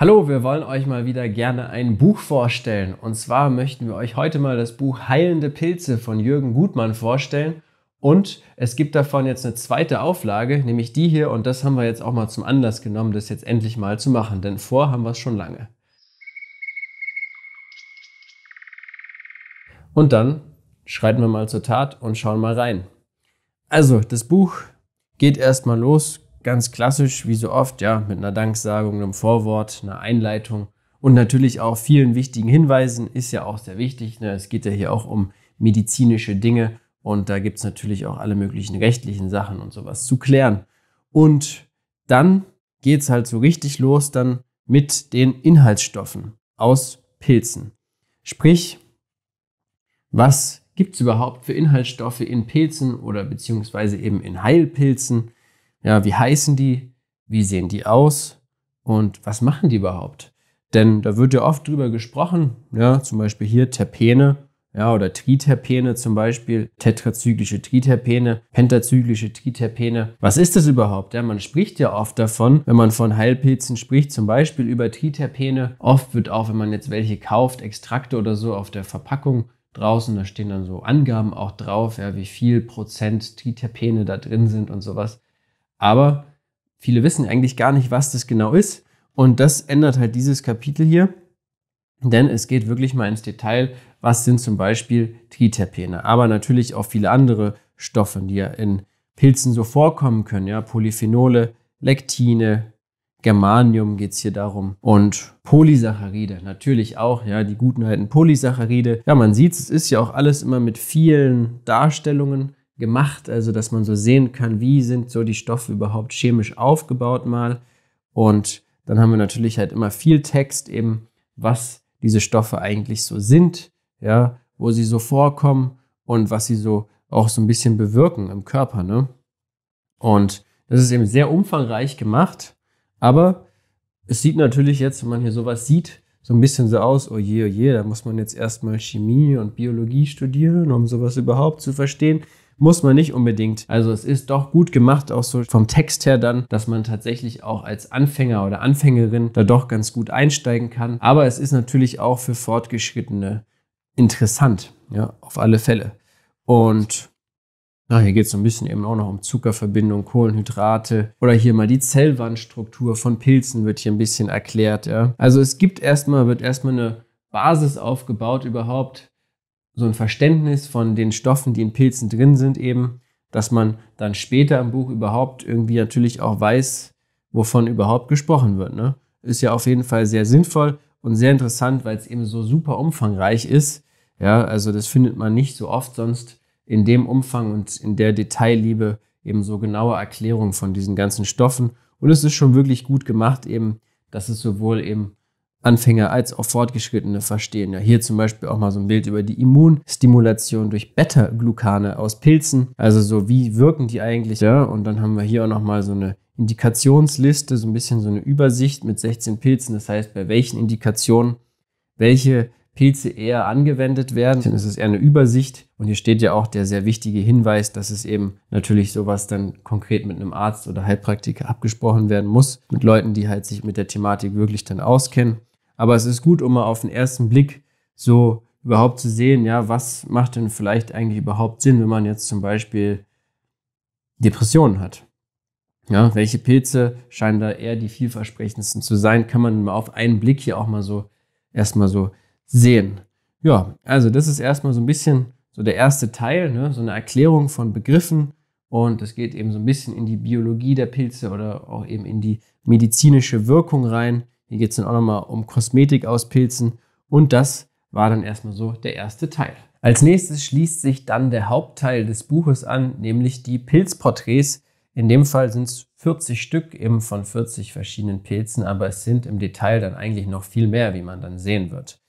Hallo, wir wollen euch mal wieder gerne ein Buch vorstellen. Und zwar möchten wir euch heute mal das Buch Heilende Pilze von Jürgen Gutmann vorstellen. Und es gibt davon jetzt eine zweite Auflage, nämlich die hier. Und das haben wir jetzt auch mal zum Anlass genommen, das jetzt endlich mal zu machen. Denn vor haben wir es schon lange. Und dann schreiten wir mal zur Tat und schauen mal rein. Also, das Buch geht erstmal los, ganz klassisch, wie so oft, ja, mit einer Danksagung, einem Vorwort, einer Einleitung und natürlich auch vielen wichtigen Hinweisen, ist ja auch sehr wichtig. Ne? Es geht ja hier auch um medizinische Dinge und da gibt es natürlich auch alle möglichen rechtlichen Sachen und sowas zu klären. Und dann geht es halt so richtig los dann mit den Inhaltsstoffen aus Pilzen. Sprich, was gibt es überhaupt für Inhaltsstoffe in Pilzen oder beziehungsweise eben in Heilpilzen? Ja, wie heißen die? Wie sehen die aus? Und was machen die überhaupt? Denn da wird ja oft drüber gesprochen, ja, zum Beispiel hier Terpene, ja, oder Triterpene zum Beispiel, tetrazyklische Triterpene, pentazyklische Triterpene. Was ist das überhaupt? Ja, man spricht ja oft davon, wenn man von Heilpilzen spricht, zum Beispiel über Triterpene. Oft wird auch, wenn man jetzt welche kauft, Extrakte oder so auf der Verpackung draußen, da stehen dann so Angaben auch drauf, ja, wie viel Prozent Triterpene da drin sind und sowas. Aber viele wissen eigentlich gar nicht, was das genau ist. Und das ändert halt dieses Kapitel hier. Denn es geht wirklich mal ins Detail, was sind zum Beispiel Triterpene, aber natürlich auch viele andere Stoffe, die ja in Pilzen so vorkommen können, ja, Polyphenole, Lektine, Germanium geht es hier darum und Polysaccharide natürlich auch, ja, die guten alten Polysaccharide. Ja, man sieht es ist ja auch alles immer mit vielen Darstellungen gemacht, also dass man so sehen kann, wie sind so die Stoffe überhaupt chemisch aufgebaut mal. Und dann haben wir natürlich halt immer viel Text eben, was diese Stoffe eigentlich so sind, ja, wo sie so vorkommen und was sie so auch so ein bisschen bewirken im Körper, ne? Und das ist eben sehr umfangreich gemacht, aber es sieht natürlich jetzt, wenn man hier sowas sieht, so ein bisschen so aus, oh je, oh je, da muss man jetzt erstmal Chemie und Biologie studieren, um sowas überhaupt zu verstehen. Muss man nicht unbedingt. Also es ist doch gut gemacht, auch so vom Text her dann, dass man tatsächlich auch als Anfänger oder Anfängerin da doch ganz gut einsteigen kann. Aber es ist natürlich auch für Fortgeschrittene interessant, ja, auf alle Fälle. Und na, hier geht es so ein bisschen eben auch noch um Zuckerverbindung, Kohlenhydrate oder hier mal die Zellwandstruktur von Pilzen wird hier ein bisschen erklärt. Ja. Also es gibt erstmal, wird erstmal eine Basis aufgebaut überhaupt, so ein Verständnis von den Stoffen, die in Pilzen drin sind, eben, dass man dann später im Buch überhaupt irgendwie natürlich auch weiß, wovon überhaupt gesprochen wird. Ne? Ist ja auf jeden Fall sehr sinnvoll und sehr interessant, weil es eben so super umfangreich ist. Ja, also das findet man nicht so oft sonst in dem Umfang und in der Detailliebe eben so genaue Erklärung von diesen ganzen Stoffen. Und es ist schon wirklich gut gemacht eben, dass es sowohl eben Anfänger als auch Fortgeschrittene verstehen. Ja, hier zum Beispiel auch mal so ein Bild über die Immunstimulation durch Beta-Glucane aus Pilzen. Also so, wie wirken die eigentlich? Ja? Und dann haben wir hier auch nochmal so eine Indikationsliste, so ein bisschen so eine Übersicht mit 16 Pilzen. Das heißt, bei welchen Indikationen welche Pilze eher angewendet werden. Das ist eher eine Übersicht. Und hier steht ja auch der sehr wichtige Hinweis, dass es eben natürlich sowas dann konkret mit einem Arzt oder Heilpraktiker abgesprochen werden muss, mit Leuten, die halt sich mit der Thematik wirklich dann auskennen. Aber es ist gut, um mal auf den ersten Blick so überhaupt zu sehen, ja, was macht denn vielleicht eigentlich überhaupt Sinn, wenn man jetzt zum Beispiel Depressionen hat. Ja, welche Pilze scheinen da eher die vielversprechendsten zu sein, kann man mal auf einen Blick hier auch mal so erstmal so sehen. Ja, also das ist erstmal so ein bisschen so der erste Teil, ne, so eine Erklärung von Begriffen und es geht eben so ein bisschen in die Biologie der Pilze oder auch eben in die medizinische Wirkung rein. Hier geht es dann auch nochmal um Kosmetik aus Pilzen. Und das war dann erstmal so der erste Teil. Als nächstes schließt sich dann der Hauptteil des Buches an, nämlich die Pilzporträts. In dem Fall sind es 40 Stück eben von 40 verschiedenen Pilzen, aber es sind im Detail dann eigentlich noch viel mehr, wie man dann sehen wird.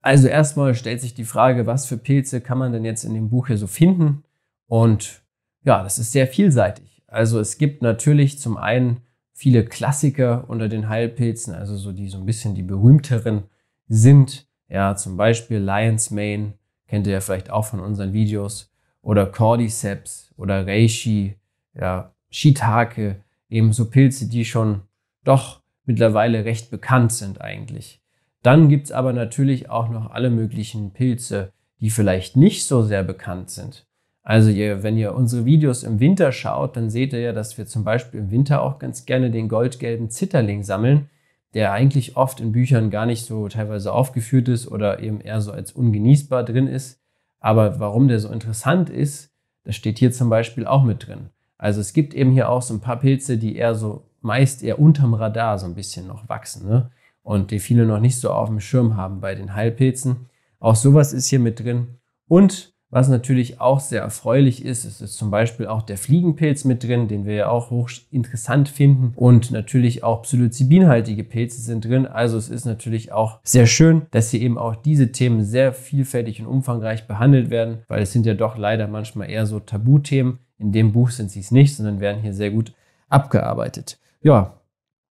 Also erstmal stellt sich die Frage, was für Pilze kann man denn jetzt in dem Buch hier so finden? Und ja, das ist sehr vielseitig. Also es gibt natürlich zum einen viele Klassiker unter den Heilpilzen, also so die so ein bisschen die berühmteren sind. Ja, zum Beispiel Lion's Mane, kennt ihr ja vielleicht auch von unseren Videos, oder Cordyceps oder Reishi, ja, Shiitake, eben so Pilze, die schon doch mittlerweile recht bekannt sind eigentlich. Dann gibt es aber natürlich auch noch alle möglichen Pilze, die vielleicht nicht so sehr bekannt sind. Also ihr, wenn ihr unsere Videos im Winter schaut, dann seht ihr ja, dass wir zum Beispiel im Winter auch ganz gerne den goldgelben Zitterling sammeln, der eigentlich oft in Büchern gar nicht so teilweise aufgeführt ist oder eben eher so als ungenießbar drin ist. Aber warum der so interessant ist, das steht hier zum Beispiel auch mit drin. Also es gibt eben hier auch so ein paar Pilze, die eher so meist eher unterm Radar so ein bisschen noch wachsen ne? und die viele noch nicht so auf dem Schirm haben bei den Heilpilzen. Auch sowas ist hier mit drin. Und was natürlich auch sehr erfreulich ist, es ist zum Beispiel auch der Fliegenpilz mit drin, den wir ja auch hochinteressant finden. Und natürlich auch psilocybinhaltige Pilze sind drin. Also es ist natürlich auch sehr schön, dass hier eben auch diese Themen sehr vielfältig und umfangreich behandelt werden, weil es sind ja doch leider manchmal eher so Tabuthemen. In dem Buch sind sie es nicht, sondern werden hier sehr gut abgearbeitet. Ja,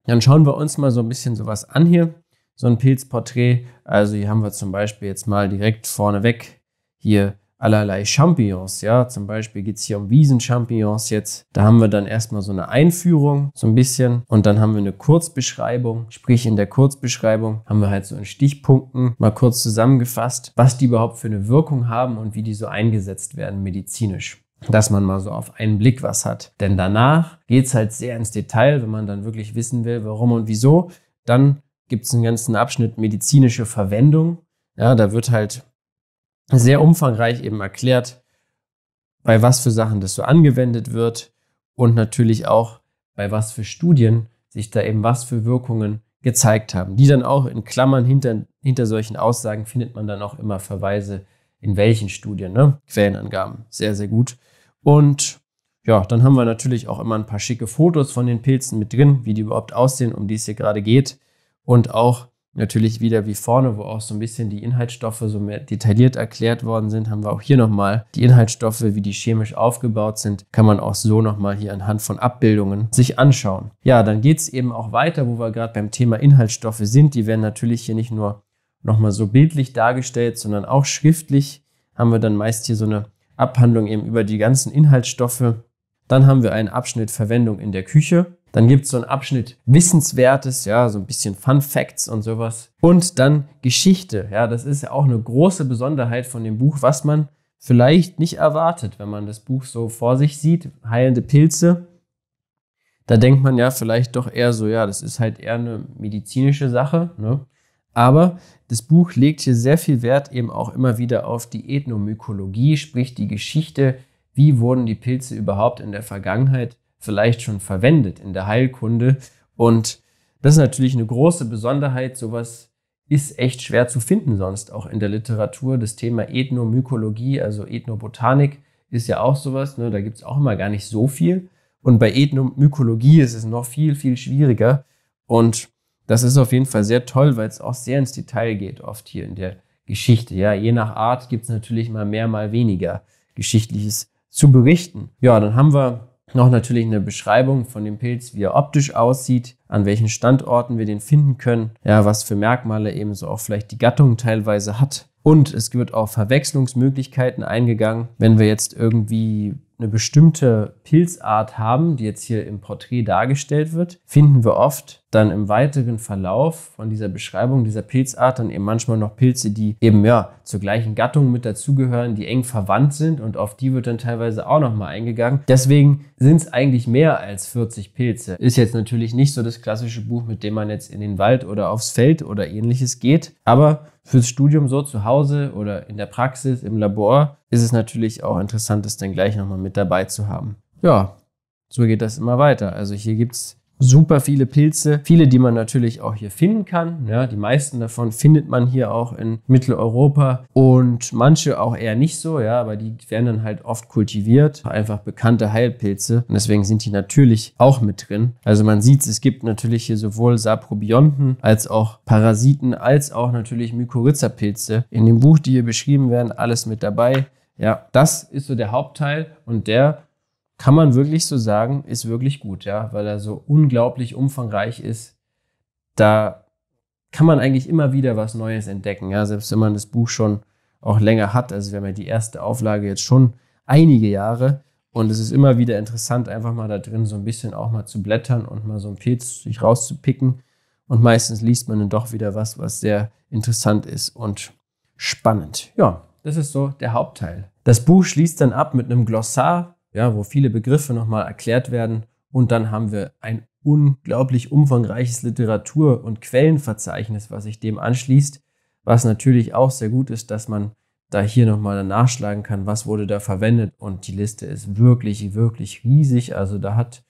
dann schauen wir uns mal so ein bisschen sowas an hier. So ein Pilzporträt. Also hier haben wir zum Beispiel jetzt mal direkt vorneweg hier allerlei Champignons, ja. Zum Beispiel geht es hier um Wiesenchampignons jetzt. Da haben wir dann erstmal so eine Einführung, so ein bisschen. Und dann haben wir eine Kurzbeschreibung. Sprich, in der Kurzbeschreibung haben wir halt so in Stichpunkten mal kurz zusammengefasst, was die überhaupt für eine Wirkung haben und wie die so eingesetzt werden medizinisch dass man mal so auf einen Blick was hat. Denn danach geht es halt sehr ins Detail, wenn man dann wirklich wissen will, warum und wieso. Dann gibt es einen ganzen Abschnitt medizinische Verwendung. Ja, da wird halt sehr umfangreich eben erklärt, bei was für Sachen das so angewendet wird und natürlich auch bei was für Studien sich da eben was für Wirkungen gezeigt haben. Die dann auch in Klammern hinter, hinter solchen Aussagen findet man dann auch immer Verweise in welchen Studien, ne? Quellenangaben. Sehr, sehr gut. Und ja, dann haben wir natürlich auch immer ein paar schicke Fotos von den Pilzen mit drin, wie die überhaupt aussehen, um die es hier gerade geht. Und auch Natürlich wieder wie vorne, wo auch so ein bisschen die Inhaltsstoffe so mehr detailliert erklärt worden sind, haben wir auch hier nochmal die Inhaltsstoffe, wie die chemisch aufgebaut sind, kann man auch so nochmal hier anhand von Abbildungen sich anschauen. Ja, dann geht es eben auch weiter, wo wir gerade beim Thema Inhaltsstoffe sind. Die werden natürlich hier nicht nur nochmal so bildlich dargestellt, sondern auch schriftlich haben wir dann meist hier so eine Abhandlung eben über die ganzen Inhaltsstoffe. Dann haben wir einen Abschnitt Verwendung in der Küche. Dann gibt es so einen Abschnitt Wissenswertes, ja, so ein bisschen Fun Facts und sowas. Und dann Geschichte. Ja, das ist ja auch eine große Besonderheit von dem Buch, was man vielleicht nicht erwartet, wenn man das Buch so vor sich sieht. Heilende Pilze. Da denkt man ja vielleicht doch eher so, ja, das ist halt eher eine medizinische Sache. Ne? Aber das Buch legt hier sehr viel Wert eben auch immer wieder auf die Ethnomykologie, sprich die Geschichte, wie wurden die Pilze überhaupt in der Vergangenheit vielleicht schon verwendet in der Heilkunde. Und das ist natürlich eine große Besonderheit. Sowas ist echt schwer zu finden sonst auch in der Literatur. Das Thema Ethnomykologie, also Ethnobotanik, ist ja auch sowas. Ne? Da gibt es auch immer gar nicht so viel. Und bei Ethnomykologie ist es noch viel, viel schwieriger. Und das ist auf jeden Fall sehr toll, weil es auch sehr ins Detail geht, oft hier in der Geschichte. Ja, je nach Art gibt es natürlich mal mehr, mal weniger Geschichtliches zu berichten. Ja, dann haben wir noch natürlich eine Beschreibung von dem Pilz, wie er optisch aussieht, an welchen Standorten wir den finden können, ja, was für Merkmale eben so auch vielleicht die Gattung teilweise hat. Und es wird auch Verwechslungsmöglichkeiten eingegangen, wenn wir jetzt irgendwie eine bestimmte Pilzart haben, die jetzt hier im Porträt dargestellt wird, finden wir oft dann im weiteren Verlauf von dieser Beschreibung dieser Pilzart dann eben manchmal noch Pilze, die eben ja zur gleichen Gattung mit dazugehören, die eng verwandt sind und auf die wird dann teilweise auch nochmal eingegangen. Deswegen sind es eigentlich mehr als 40 Pilze. Ist jetzt natürlich nicht so das klassische Buch, mit dem man jetzt in den Wald oder aufs Feld oder ähnliches geht, aber fürs Studium so zu Hause oder in der Praxis, im Labor, ist es natürlich auch interessant, das dann gleich nochmal mit dabei zu haben. Ja, so geht das immer weiter. Also hier gibt es super viele Pilze, viele, die man natürlich auch hier finden kann. Ja, die meisten davon findet man hier auch in Mitteleuropa und manche auch eher nicht so, ja, aber die werden dann halt oft kultiviert, einfach bekannte Heilpilze und deswegen sind die natürlich auch mit drin. Also man sieht, es gibt natürlich hier sowohl Saprobionten als auch Parasiten als auch natürlich Mykorrhizapilze. In dem Buch, die hier beschrieben werden, alles mit dabei. Ja, das ist so der Hauptteil und der kann man wirklich so sagen, ist wirklich gut, ja, weil er so unglaublich umfangreich ist. Da kann man eigentlich immer wieder was Neues entdecken, ja, selbst wenn man das Buch schon auch länger hat. Also wir haben ja die erste Auflage jetzt schon einige Jahre und es ist immer wieder interessant, einfach mal da drin so ein bisschen auch mal zu blättern und mal so ein Pilz sich rauszupicken. Und meistens liest man dann doch wieder was, was sehr interessant ist und spannend. Ja, das ist so der Hauptteil. Das Buch schließt dann ab mit einem Glossar ja, wo viele Begriffe nochmal erklärt werden. Und dann haben wir ein unglaublich umfangreiches Literatur- und Quellenverzeichnis, was sich dem anschließt, was natürlich auch sehr gut ist, dass man da hier nochmal nachschlagen kann, was wurde da verwendet. Und die Liste ist wirklich, wirklich riesig. Also da hat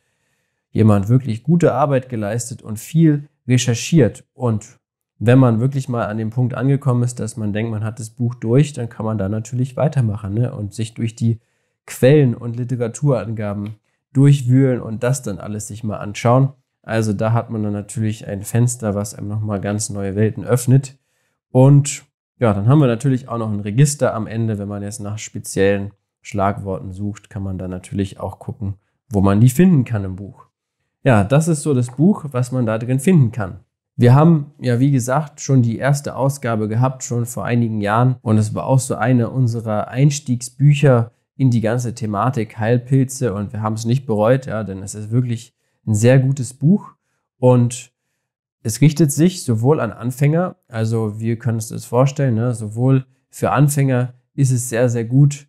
jemand wirklich gute Arbeit geleistet und viel recherchiert. Und wenn man wirklich mal an dem Punkt angekommen ist, dass man denkt, man hat das Buch durch, dann kann man da natürlich weitermachen ne? und sich durch die Quellen und Literaturangaben durchwühlen und das dann alles sich mal anschauen. Also da hat man dann natürlich ein Fenster, was einem nochmal ganz neue Welten öffnet. Und ja, dann haben wir natürlich auch noch ein Register am Ende. Wenn man jetzt nach speziellen Schlagworten sucht, kann man dann natürlich auch gucken, wo man die finden kann im Buch. Ja, das ist so das Buch, was man da drin finden kann. Wir haben ja, wie gesagt, schon die erste Ausgabe gehabt, schon vor einigen Jahren. Und es war auch so eine unserer Einstiegsbücher in die ganze Thematik Heilpilze und wir haben es nicht bereut, ja, denn es ist wirklich ein sehr gutes Buch und es richtet sich sowohl an Anfänger, also wir können uns das vorstellen, ne, sowohl für Anfänger ist es sehr, sehr gut,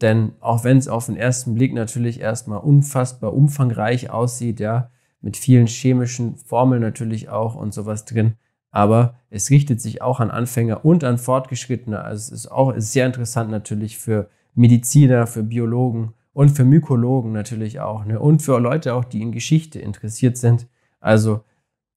denn auch wenn es auf den ersten Blick natürlich erstmal unfassbar umfangreich aussieht, ja, mit vielen chemischen Formeln natürlich auch und sowas drin, aber es richtet sich auch an Anfänger und an Fortgeschrittene. Also es ist auch sehr interessant natürlich für Mediziner, für Biologen und für Mykologen natürlich auch ne? und für Leute auch, die in Geschichte interessiert sind. Also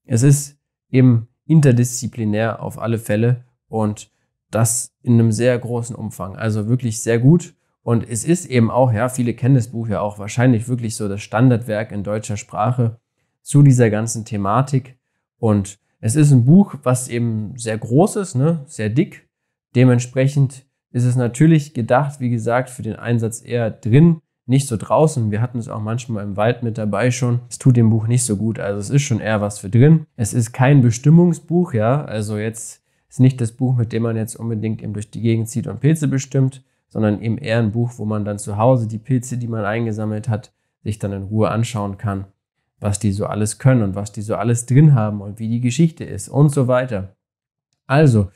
es ist eben interdisziplinär auf alle Fälle und das in einem sehr großen Umfang. Also wirklich sehr gut. Und es ist eben auch, ja, viele kennen das Buch ja auch wahrscheinlich wirklich so das Standardwerk in deutscher Sprache zu dieser ganzen Thematik. Und es ist ein Buch, was eben sehr groß ist, ne, sehr dick. Dementsprechend ist es natürlich gedacht, wie gesagt, für den Einsatz eher drin, nicht so draußen. Wir hatten es auch manchmal im Wald mit dabei schon. Es tut dem Buch nicht so gut. Also es ist schon eher was für drin. Es ist kein Bestimmungsbuch, ja. Also jetzt ist nicht das Buch, mit dem man jetzt unbedingt eben durch die Gegend zieht und Pilze bestimmt, sondern eben eher ein Buch, wo man dann zu Hause die Pilze, die man eingesammelt hat, sich dann in Ruhe anschauen kann, was die so alles können und was die so alles drin haben und wie die Geschichte ist und so weiter. Also,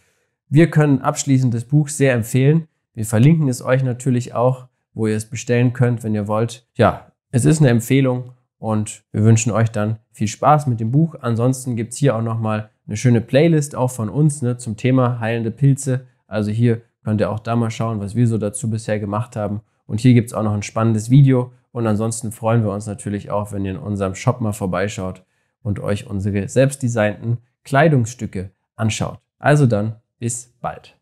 wir können abschließend das Buch sehr empfehlen. Wir verlinken es euch natürlich auch, wo ihr es bestellen könnt, wenn ihr wollt. Ja, es ist eine Empfehlung und wir wünschen euch dann viel Spaß mit dem Buch. Ansonsten gibt es hier auch nochmal eine schöne Playlist auch von uns ne, zum Thema heilende Pilze. Also hier könnt ihr auch da mal schauen, was wir so dazu bisher gemacht haben. Und hier gibt es auch noch ein spannendes Video. Und ansonsten freuen wir uns natürlich auch, wenn ihr in unserem Shop mal vorbeischaut und euch unsere selbstdesignten Kleidungsstücke anschaut. Also dann, bis bald.